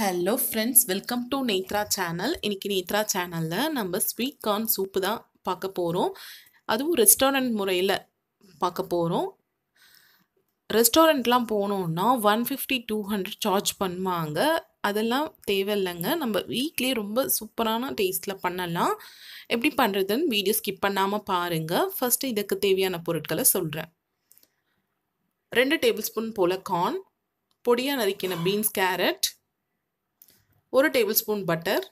hello friends welcome to Netra channel இன்றைக்கி நேத்ரா சேனலில் நம்ம ஸ்வீட் கார்ன் சூப்பு தான் பார்க்க போகிறோம் அதுவும் ரெஸ்டாரண்ட் முறையில் பார்க்க போகிறோம் ரெஸ்டாரண்ட்லாம் போனோன்னா one fifty two hundred charge பண்ணுவாங்க அதெல்லாம் தேவையில்லைங்க நம்ம வீக்லேயே ரொம்ப சூப்பரான டேஸ்ட்டில் பண்ணலாம் எப்படி பண்ணுறதுன்னு வீடியோ ஸ்கிப் பண்ணாமல் பாருங்கள் ஃபஸ்ட்டு இதுக்கு தேவையான பொருட்களை சொல்கிறேன் ரெண்டு டேபிள் ஸ்பூன் போல் கார்ன் பொடியாக நறுக்கின பீன்ஸ் கேரட் ஒரு டேபிள் ஸ்பூன் பட்டர்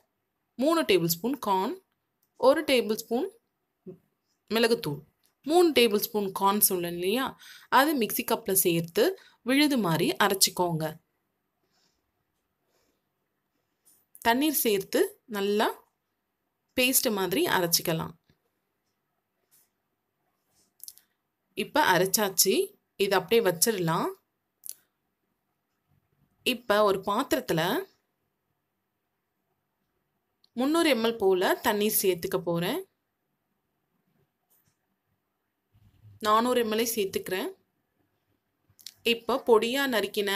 மூணு டேபிள் ஸ்பூன் கார்ன் ஒரு டேபிள் ஸ்பூன் மிளகுத்தூள் மூணு டேபிள் ஸ்பூன் கார்ன் சொல்லணும் இல்லையா அது மிக்சி கப்பில் சேர்த்து விழுது மாதிரி அரைச்சிக்கோங்க தண்ணீர் சேர்த்து நல்லா பேஸ்ட் மாதிரி அரைச்சிக்கலாம் இப்போ அரைச்சாச்சு இது அப்படியே வச்சிடலாம் இப்போ ஒரு பாத்திரத்தில் முந்நூறு எம்எல் போல் தண்ணீர் சேர்த்துக்க போகிறேன் நானூறு எம்எல்ஏ சேர்த்துக்கிறேன் இப்போ பொடியாக நறுக்கின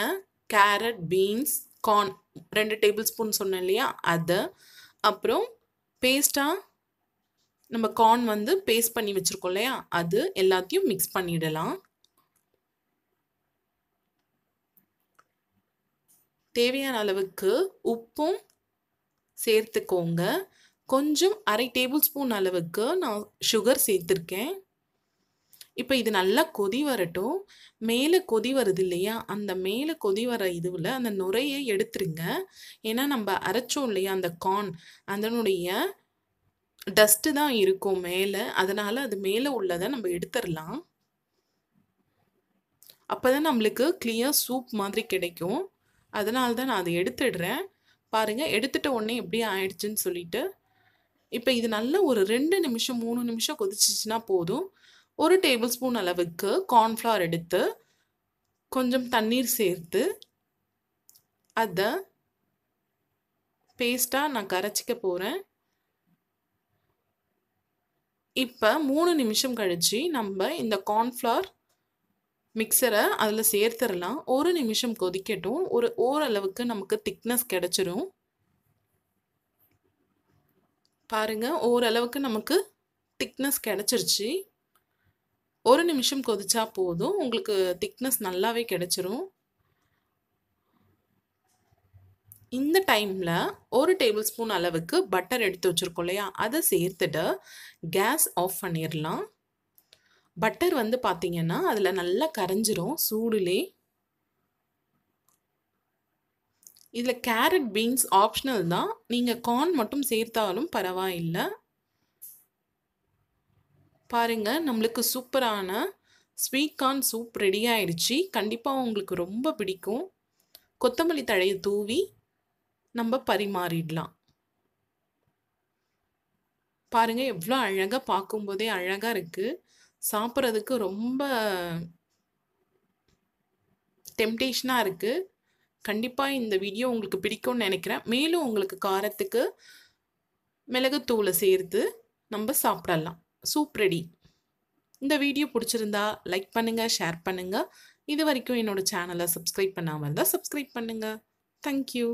கேரட் பீன்ஸ் கார்ன் ரெண்டு டேபிள் ஸ்பூன் சொன்னேன் இல்லையா அதை அப்புறம் பேஸ்ட்டாக நம்ம கார்ன் வந்து பேஸ்ட் பண்ணி வச்சுருக்கோம் இல்லையா அது எல்லாத்தையும் மிக்ஸ் பண்ணிடலாம் தேவையான அளவுக்கு உப்பும் சேர்த்துக்கோங்க கொஞ்சம் அரை டேபிள் ஸ்பூன் அளவுக்கு நான் சுகர் சேர்த்துருக்கேன் இப்போ இது நல்லா கொதி வரட்டும் மேலே கொதி வருது இல்லையா அந்த மேலே கொதி வர இதுவில் அந்த நுரையை எடுத்துருங்க ஏன்னா நம்ம அரைச்சோம் இல்லையா அந்த கார்ன் அதனுடைய டஸ்ட்டு தான் இருக்கும் மேலே அதனால் அது மேலே உள்ளதை நம்ம எடுத்துடலாம் அப்போ தான் நம்மளுக்கு கிளியர் சூப் மாதிரி கிடைக்கும் அதனால தான் நான் அதை எடுத்துடுறேன் பாருங்கள் எடுத்துகிட்ட உடனே எப்படி ஆயிடுச்சுன்னு சொல்லிட்டு இப்போ இது நல்லா ஒரு ரெண்டு நிமிஷம் மூணு நிமிஷம் கொதிச்சிச்சுன்னா போதும் ஒரு டேபிள் ஸ்பூன் அளவுக்கு கார்ன்ஃப்ளவர் எடுத்து கொஞ்சம் தண்ணீர் சேர்த்து அதை பேஸ்ட்டாக நான் கரைச்சிக்க போகிறேன் இப்போ மூணு நிமிஷம் கழித்து நம்ம இந்த கார்ன்ஃப்ளவர் மிக்சரை அதில் சேர்த்துடலாம் ஒரு நிமிஷம் கொதிக்கட்டும் ஒரு ஓரளவுக்கு நமக்கு திக்னஸ் கிடச்சிரும் பாருங்கள் ஓரளவுக்கு நமக்கு திக்னஸ் கிடச்சிருச்சு ஒரு நிமிஷம் கொதிச்சா போதும் உங்களுக்கு திக்னஸ் நல்லாவே கிடச்சிரும் இந்த டைமில் ஒரு டேபிள் ஸ்பூன் அளவுக்கு பட்டர் எடுத்து வச்சுருக்கோம் இல்லையா அதை சேர்த்துட்டு கேஸ் ஆஃப் பண்ணிடலாம் பட்டர் வந்து பார்த்திங்கன்னா அதில் நல்லா கரைஞ்சிரும் சூடுலே இதில் கேரட் பீன்ஸ் ஆப்ஷனல் தான் நீங்கள் கார்ன் மட்டும் சேர்த்தாலும் பரவாயில்லை பாருங்கள் நம்மளுக்கு சூப்பரான ஸ்வீட் கார்ன் சூப் ரெடி ஆயிடுச்சு கண்டிப்பாக உங்களுக்கு ரொம்ப பிடிக்கும் கொத்தமல்லி தழையை தூவி நம்ம பரிமாறிடலாம் பாருங்கள் எவ்வளோ அழகாக பார்க்கும்போதே அழகாக இருக்குது சாப்பிட்றதுக்கு ரொம்ப டெம்டேஷனாக இருக்குது கண்டிப்பாக இந்த வீடியோ உங்களுக்கு பிடிக்கும்னு நினைக்கிறேன் மேலும் உங்களுக்கு காரத்துக்கு மிளகுத்தூளை சேர்த்து நம்ம சாப்பிடலாம் சூப் ரெடி இந்த வீடியோ பிடிச்சிருந்தா லைக் பண்ணுங்கள் ஷேர் பண்ணுங்கள் இது வரைக்கும் என்னோடய சேனலை சப்ஸ்கிரைப் பண்ணாமல் இருந்தால் சப்ஸ்கிரைப் பண்ணுங்கள் தேங்க்யூ